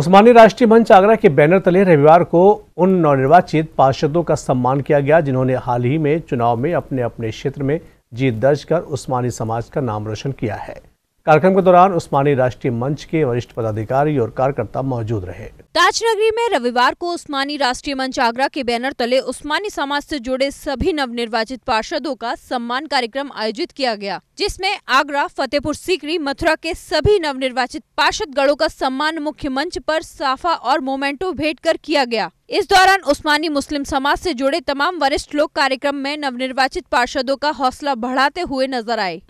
उस्मानी राष्ट्रीय मंच आगरा के बैनर तले रविवार को उन नवनिर्वाचित पार्षदों का सम्मान किया गया जिन्होंने हाल ही में चुनाव में अपने अपने क्षेत्र में जीत दर्ज कर उस्मानी समाज का नाम रोशन किया है कार्यक्रम के दौरान उस्मानी राष्ट्रीय मंच के वरिष्ठ पदाधिकारी और कार्यकर्ता मौजूद रहे ताजनगरी में रविवार को उस्मानी राष्ट्रीय मंच आगरा के बैनर तले उस्मानी समाज से जुड़े सभी नव निर्वाचित पार्षदों का सम्मान कार्यक्रम आयोजित किया गया जिसमें आगरा फतेहपुर सीकरी मथुरा के सभी नव निर्वाचित पार्षद गणों का सम्मान मुख्य मंच पर साफा और मोमेंटो भेंट कर किया गया इस दौरान उस्मानी मुस्लिम समाज से जुड़े तमाम वरिष्ठ लोग कार्यक्रम में नवनिर्वाचित पार्षदों का हौसला बढ़ाते हुए नजर आए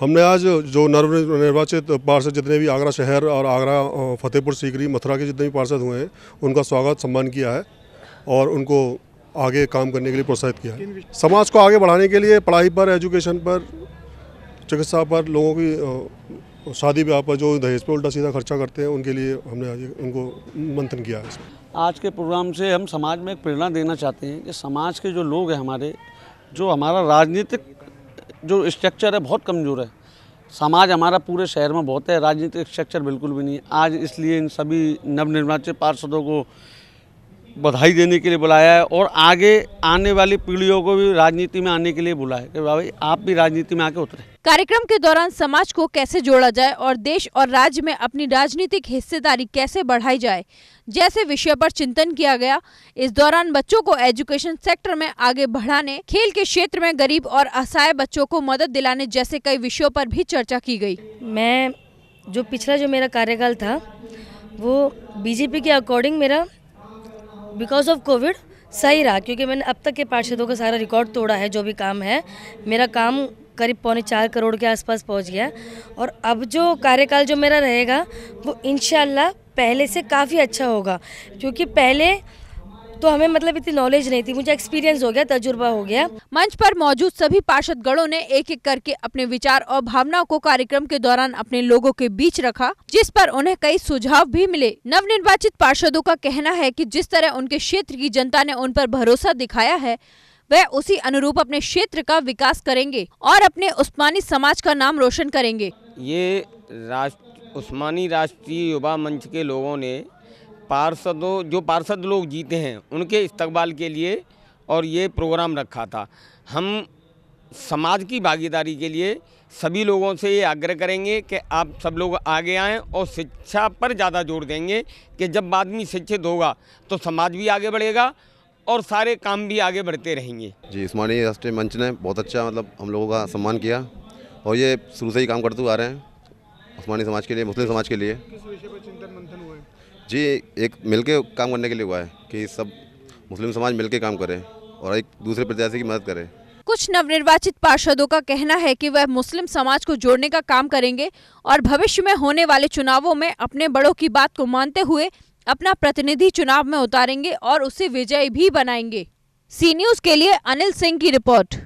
हमने आज जो नव निर्वाचित पार्षद जितने भी आगरा शहर और आगरा फतेहपुर सीकरी मथुरा के जितने भी पार्षद हुए हैं उनका स्वागत सम्मान किया है और उनको आगे काम करने के लिए प्रोत्साहित किया है समाज को आगे बढ़ाने के लिए पढ़ाई पर एजुकेशन पर चिकित्सा पर लोगों की शादी ब्याह पर जो दहेज पर उल्टा सीधा खर्चा करते हैं उनके लिए हमने आज उनको मंथन किया है आज के प्रोग्राम से हम समाज में एक प्रेरणा देना चाहते हैं कि समाज के जो लोग हैं हमारे जो हमारा राजनीतिक जो स्ट्रक्चर है बहुत कमज़ोर है समाज हमारा पूरे शहर में बहुत है राजनीतिक स्ट्रक्चर बिल्कुल भी नहीं आज इसलिए इन सभी नवनिर्वाचित पार्षदों को बधाई देने के लिए बुलाया है और आगे आने वाली पीढ़ियों को भी राजनीति में आने के लिए बुलाया है भाई आप भी राजनीति में आके उतरे कार्यक्रम के दौरान समाज को कैसे जोड़ा जाए और देश और राज्य में अपनी राजनीतिक हिस्सेदारी कैसे बढ़ाई जाए जैसे विषय पर चिंतन किया गया इस दौरान बच्चों को एजुकेशन सेक्टर में आगे बढ़ाने खेल के क्षेत्र में गरीब और असहाय बच्चों को मदद दिलाने जैसे कई विषयों पर भी चर्चा की गई मैं जो पिछला जो मेरा कार्यकाल था वो बीजेपी के अकॉर्डिंग मेरा बिकॉज ऑफ कोविड सही रहा क्योंकि मैंने अब तक के पार्षदों का सारा रिकॉर्ड तोड़ा है जो भी काम है मेरा काम करीब पौने चार करोड़ के आसपास पहुंच गया और अब जो कार्यकाल जो मेरा रहेगा वो इन पहले से काफ़ी अच्छा होगा क्योंकि पहले तो हमें मतलब इतनी नॉलेज नहीं थी मुझे एक्सपीरियंस हो गया तजुर्बा हो गया मंच पर मौजूद सभी पार्षद गणों ने एक एक करके अपने विचार और भावनाओं को कार्यक्रम के दौरान अपने लोगों के बीच रखा जिस पर उन्हें कई सुझाव भी मिले नव निर्वाचित पार्षदों का कहना है की जिस तरह उनके क्षेत्र की जनता ने उन पर भरोसा दिखाया है वह उसी अनुरूप अपने क्षेत्र का विकास करेंगे और अपने उस्मानी समाज का नाम रोशन करेंगे ये राष्ट्र उस्मानी राष्ट्रीय युवा मंच के लोगों ने पार्षदों जो पार्षद लोग जीते हैं उनके इस्तबाल के लिए और ये प्रोग्राम रखा था हम समाज की भागीदारी के लिए सभी लोगों से ये आग्रह करेंगे कि आप सब लोग आगे आएं और शिक्षा पर ज़्यादा जोर देंगे कि जब आदमी शिक्षित होगा तो समाज भी आगे बढ़ेगा और सारे काम भी आगे बढ़ते रहेंगे जी मानी राष्ट्रीय मंच ने बहुत अच्छा मतलब हम लोगों का सम्मान किया और ये शुरू से ही काम करते हुए आ रहे हैं उस्मानी समाज के लिए मुस्लिम समाज के लिए जी एक मिलके काम करने के लिए हुआ है कि सब मुस्लिम समाज मिलके काम करे और एक दूसरे प्रत्याशी की मदद करे कुछ नवनिर्वाचित पार्षदों का कहना है कि वह मुस्लिम समाज को जोड़ने का काम करेंगे और भविष्य में होने वाले चुनावों में अपने बड़ों की बात को मानते हुए अपना प्रतिनिधि चुनाव में उतारेंगे और उसे विजयी भी बनाएंगे सी न्यूज के लिए अनिल सिंह की रिपोर्ट